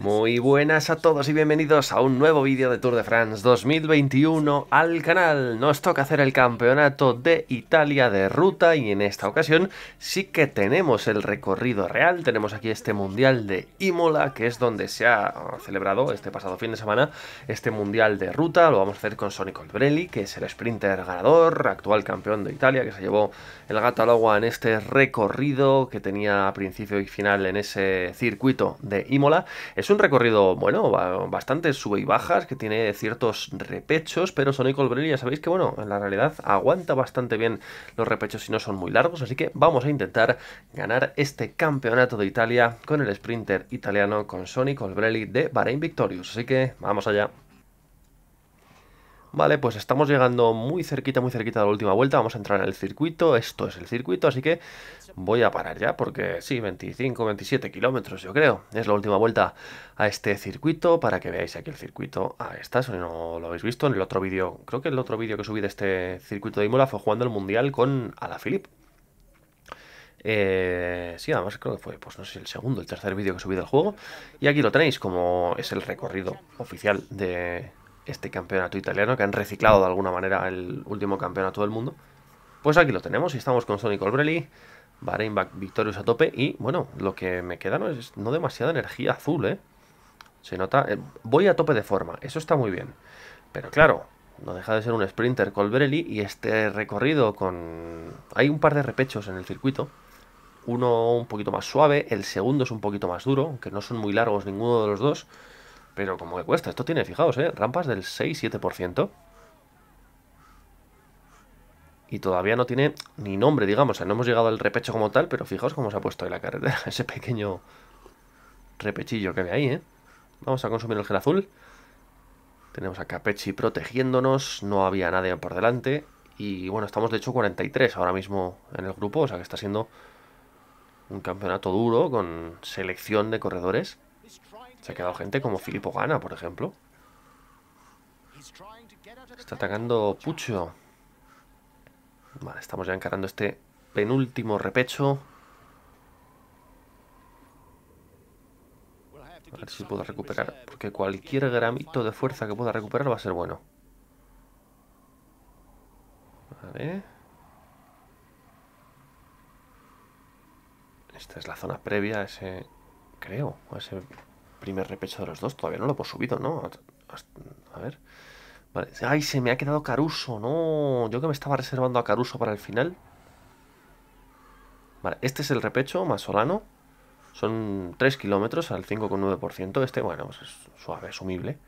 Muy buenas a todos y bienvenidos a un nuevo vídeo de Tour de France 2021 al canal. Nos toca hacer el campeonato de Italia de ruta y en esta ocasión sí que tenemos el recorrido real. Tenemos aquí este Mundial de Imola, que es donde se ha celebrado este pasado fin de semana este Mundial de ruta. Lo vamos a hacer con Sonic Olbrelli, que es el sprinter ganador, actual campeón de Italia, que se llevó el gato al agua en este recorrido que tenía principio y final en ese circuito de Imola. Es un recorrido, bueno, bastante sube y bajas, que tiene ciertos repechos, pero Sonic Olbrelli, ya sabéis que, bueno, en la realidad aguanta bastante bien los repechos si no son muy largos, así que vamos a intentar ganar este campeonato de Italia con el sprinter italiano, con Sonic Olbrelli de Bahrain Victorious. Así que vamos allá. Vale, pues estamos llegando muy cerquita, muy cerquita de la última vuelta. Vamos a entrar en el circuito. Esto es el circuito, así que voy a parar ya porque sí, 25, 27 kilómetros yo creo. Es la última vuelta a este circuito para que veáis aquí el circuito. Ahí está, si no lo habéis visto en el otro vídeo. Creo que el otro vídeo que subí de este circuito de Imola fue jugando el Mundial con Alaphilip. Eh, sí, además creo que fue, pues no sé, el segundo, el tercer vídeo que subí del juego. Y aquí lo tenéis, como es el recorrido oficial de, este campeonato italiano, que han reciclado de alguna manera el último campeonato del mundo. Pues aquí lo tenemos y estamos con Sonic Colbrelli, Back Victorious a tope y bueno, lo que me queda no es no demasiada energía azul, ¿eh? Se nota, eh, voy a tope de forma, eso está muy bien. Pero claro, no deja de ser un sprinter Colbrelli y este recorrido con... Hay un par de repechos en el circuito, uno un poquito más suave, el segundo es un poquito más duro, aunque no son muy largos ninguno de los dos. Pero como que cuesta, esto tiene, fijaos, ¿eh? rampas del 6-7%. Y todavía no tiene ni nombre, digamos. no hemos llegado al repecho como tal, pero fijaos cómo se ha puesto ahí la carretera. Ese pequeño repechillo que ve ahí, ¿eh? Vamos a consumir el gel azul. Tenemos a Capechi protegiéndonos. No había nadie por delante. Y bueno, estamos de hecho 43 ahora mismo en el grupo. O sea que está siendo un campeonato duro con selección de corredores. Se ha quedado gente como Filippo Gana, por ejemplo. Está atacando Pucho. Vale, estamos ya encarando este penúltimo repecho. A ver si puedo recuperar, porque cualquier gramito de fuerza que pueda recuperar va a ser bueno. Vale. Esta es la zona previa a ese... Creo, a ese primer repecho de los dos. Todavía no lo he subido, ¿no? A, ver. Vale. ¡Ay, se me ha quedado Caruso! ¡No! Yo que me estaba reservando a Caruso para el final. Vale, este es el repecho más Solano. Son 3 kilómetros al 5,9%. Este, bueno, pues es suave, asumible.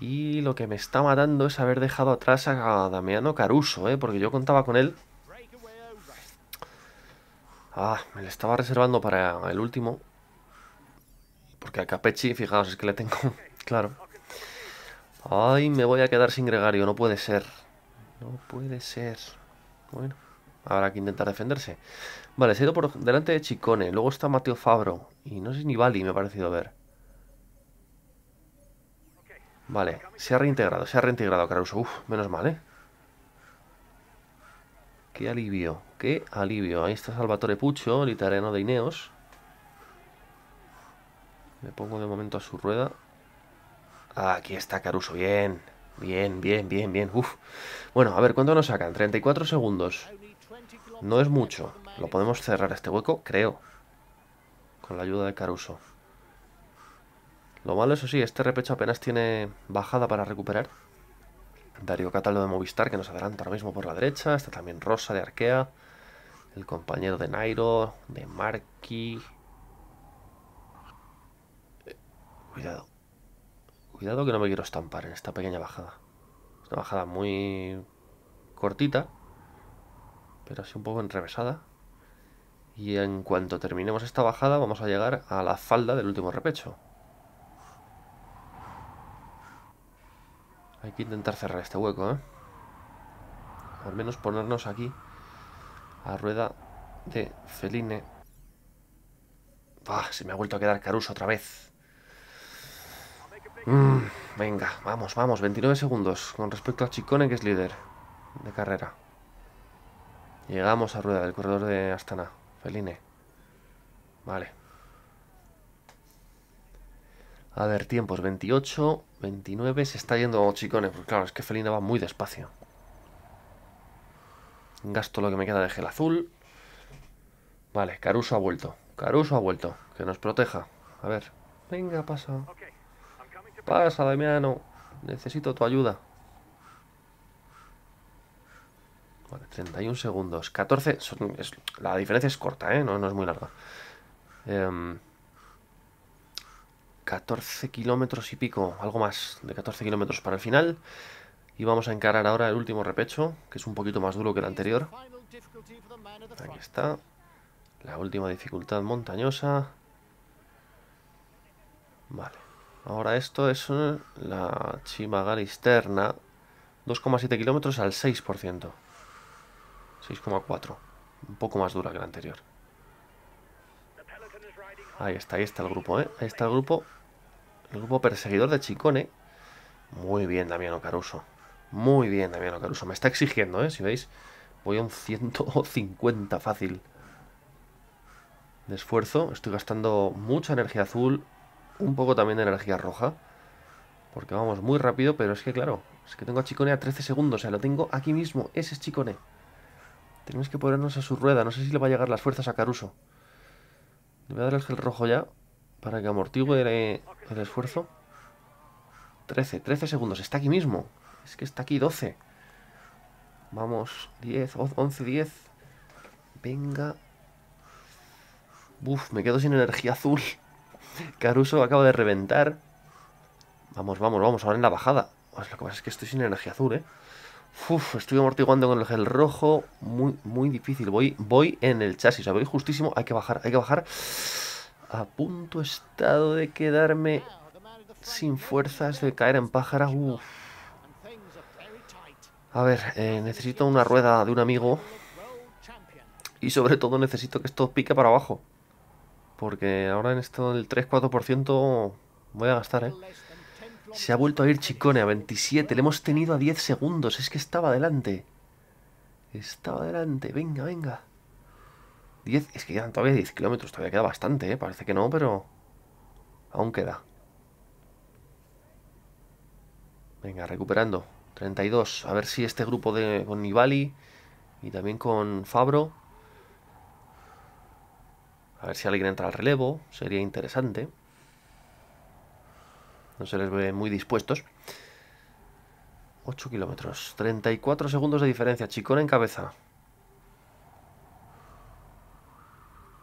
Y lo que me está matando es haber dejado atrás a Damiano Caruso, ¿eh? Porque yo contaba con él. Ah, me lo estaba reservando para el último. Que a Capechi, fijaos, es que le tengo... claro. Ay, me voy a quedar sin gregario. No puede ser. No puede ser. Bueno, habrá que intentar defenderse. Vale, se ha ido por delante de Chicone. Luego está Mateo Fabro. Y no sé ni Bali, me ha parecido ver. Vale, se ha reintegrado, se ha reintegrado Caruso. Uf, menos mal, ¿eh? Qué alivio, qué alivio. Ahí está Salvatore Pucho, el italiano de Ineos. Me pongo de momento a su rueda. Ah, aquí está Caruso, bien. Bien, bien, bien, bien. Bueno, a ver, ¿cuánto nos sacan? 34 segundos. No es mucho. Lo podemos cerrar este hueco, creo. Con la ayuda de Caruso. Lo malo, eso sí, este repecho apenas tiene bajada para recuperar. Darío Cataldo de Movistar, que nos adelanta ahora mismo por la derecha. Está también Rosa de Arkea. El compañero de Nairo, de Marky Cuidado. Cuidado que no me quiero estampar en esta pequeña bajada. Es Una bajada muy cortita, pero así un poco enrevesada. Y en cuanto terminemos esta bajada vamos a llegar a la falda del último repecho. Hay que intentar cerrar este hueco, ¿eh? Al menos ponernos aquí a rueda de Feline. Bah, se me ha vuelto a quedar Caruso otra vez. Mm, venga, vamos, vamos. 29 segundos con respecto a Chicone, que es líder de carrera. Llegamos a rueda del corredor de Astana. Feline. Vale. A ver, tiempos. 28, 29. Se está yendo Chicone. pues claro, es que Feline va muy despacio. Gasto lo que me queda de gel azul. Vale, Caruso ha vuelto. Caruso ha vuelto. Que nos proteja. A ver. Venga, pasa. Pasa, Damiano. Necesito tu ayuda. Vale, 31 segundos. 14. la diferencia es corta, ¿eh? No, es muy larga. 14 em, kilómetros y pico, algo más de 14 kilómetros para el final. Y vamos a encarar ahora el último repecho, que es un poquito más duro que el anterior. Aquí está. La última dificultad montañosa. Vale. Ahora esto es eh, la la externa. 2,7 kilómetros al 6%. 6,4. Un poco más dura que la anterior. Ahí está, ahí está el grupo, ¿eh? Ahí está el grupo. El grupo perseguidor de Chicone. Muy bien, Damiano Caruso. Muy bien, Damiano Caruso. Me está exigiendo, ¿eh? Si veis, voy a un 150 fácil de esfuerzo. Estoy gastando mucha energía azul, un poco también de energía roja. Porque vamos muy rápido, pero es que claro, es que tengo a Chicone a 13 segundos, o sea, lo tengo aquí mismo, ese es Chicone. Tenemos que ponernos a su rueda, no sé si le va a llegar las fuerzas a Caruso. Le voy a dar el gel rojo ya, para que amortigue eh, el, esfuerzo. 13, 13 segundos, está aquí mismo. Es que está aquí 12. Vamos, 10, 11, 10. Venga. Uf, me quedo sin energía azul. Caruso acaba de reventar. Vamos, vamos, vamos, ahora en la bajada. lo que pasa es que estoy sin energía azul, ¿eh? Uf, estoy amortiguando con el gel rojo. Muy, muy difícil. Voy, voy en el chasis. O sea, voy justísimo. Hay que bajar, hay que bajar. A punto estado de quedarme sin fuerzas, de caer en pájara. A ver, eh, necesito una rueda de un amigo. Y sobre todo necesito que esto pique para abajo. Porque ahora en esto del 3-4% voy a gastar, ¿eh? Se ha vuelto a ir Chicone a 27. Le hemos tenido a 10 segundos. Es que estaba adelante. Estaba adelante. Venga, venga. 10. Es que quedan todavía 10 kilómetros. Todavía queda bastante, ¿eh? Parece que no, pero... Aún queda. Venga, recuperando. 32. A ver si este grupo de, con Nibali y también con Fabro a ver si alguien entra al relevo, sería interesante. No se les ve muy dispuestos. 8 kilómetros, 34 segundos de diferencia. Chicón en cabeza.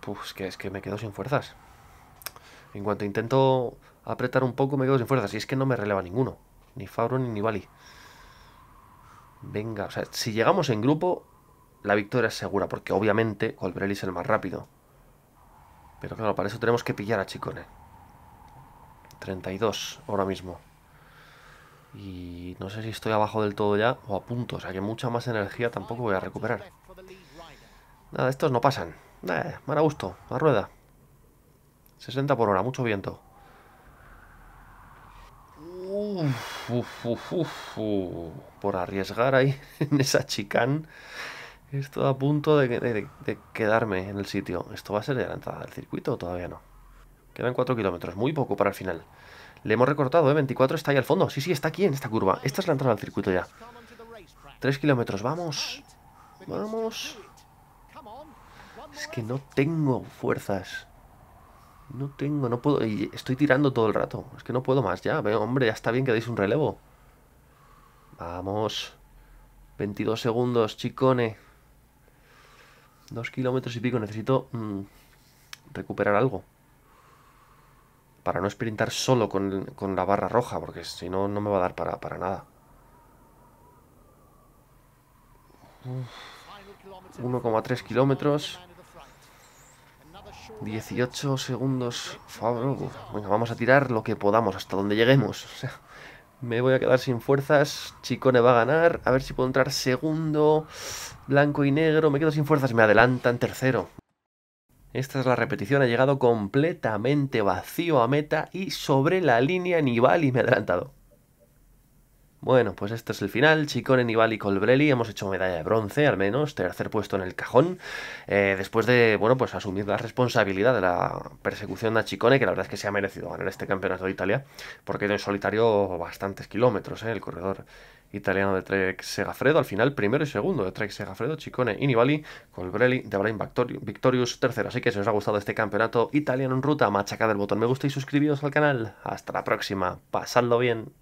Pues que es que me quedo sin fuerzas. En cuanto intento apretar un poco, me quedo sin fuerzas. Y es que no me releva ninguno. Ni Fabro ni Nibali. Venga, o sea, si llegamos en grupo, la victoria es segura. Porque obviamente Colbrelli es el más rápido. Pero claro, para eso tenemos que pillar a Chicone. 32 ahora mismo. Y no sé si estoy abajo del todo ya o a punto. O sea que mucha más energía tampoco voy a recuperar. Nada, estos no pasan. Eh, nada mal gusto, a rueda. 60 por hora, mucho viento. por arriesgar ahí en esa chicán. Estoy a punto de, quedarme en el sitio. Esto va a ser la entrada del circuito o todavía no. Quedan 4 kilómetros, muy poco para el final. Le hemos recortado, ¿eh? 24 está ahí al fondo. Sí, sí, está aquí en esta curva. Esta es la entrada al circuito ya. 3 kilómetros, vamos. Vamos. Es que no tengo fuerzas. No tengo, no puedo. Y estoy tirando todo el rato. Es que no puedo más ya. hombre, ya está bien que dais un relevo. Vamos. 22 segundos, chicone. Dos kilómetros y pico, necesito mm, recuperar algo. Para no experimentar solo con, la barra roja, porque si no, no me va a dar para, para nada. 1,3 kilómetros. 18 segundos. Uh, venga, vamos a tirar lo que podamos, hasta donde lleguemos. O sea, me voy a quedar sin fuerzas. Chicone va a ganar. A ver si puedo entrar segundo. Blanco y negro. Me quedo sin fuerzas. Me adelantan tercero. Esta es la repetición. Ha llegado completamente vacío a meta y sobre la línea y me ha adelantado. Bueno, pues este es el final. Chicone, Nibali Colbrelli hemos hecho medalla de bronce, al menos, tercer puesto en el cajón. Eh, después de, bueno, pues asumir la responsabilidad de la persecución a Chicone, que la verdad es que se ha merecido ganar este campeonato de Italia, porque ido en solitario bastantes kilómetros, ¿eh? El corredor italiano de Trek Segafredo, al final primero y segundo de Trek Segafredo, Chicone y Nibali, Colbrelli de Brain Victorious tercero. Así que si os ha gustado este campeonato italiano en ruta, machacad el botón me gusta y suscribíos al canal. Hasta la próxima, pasadlo bien.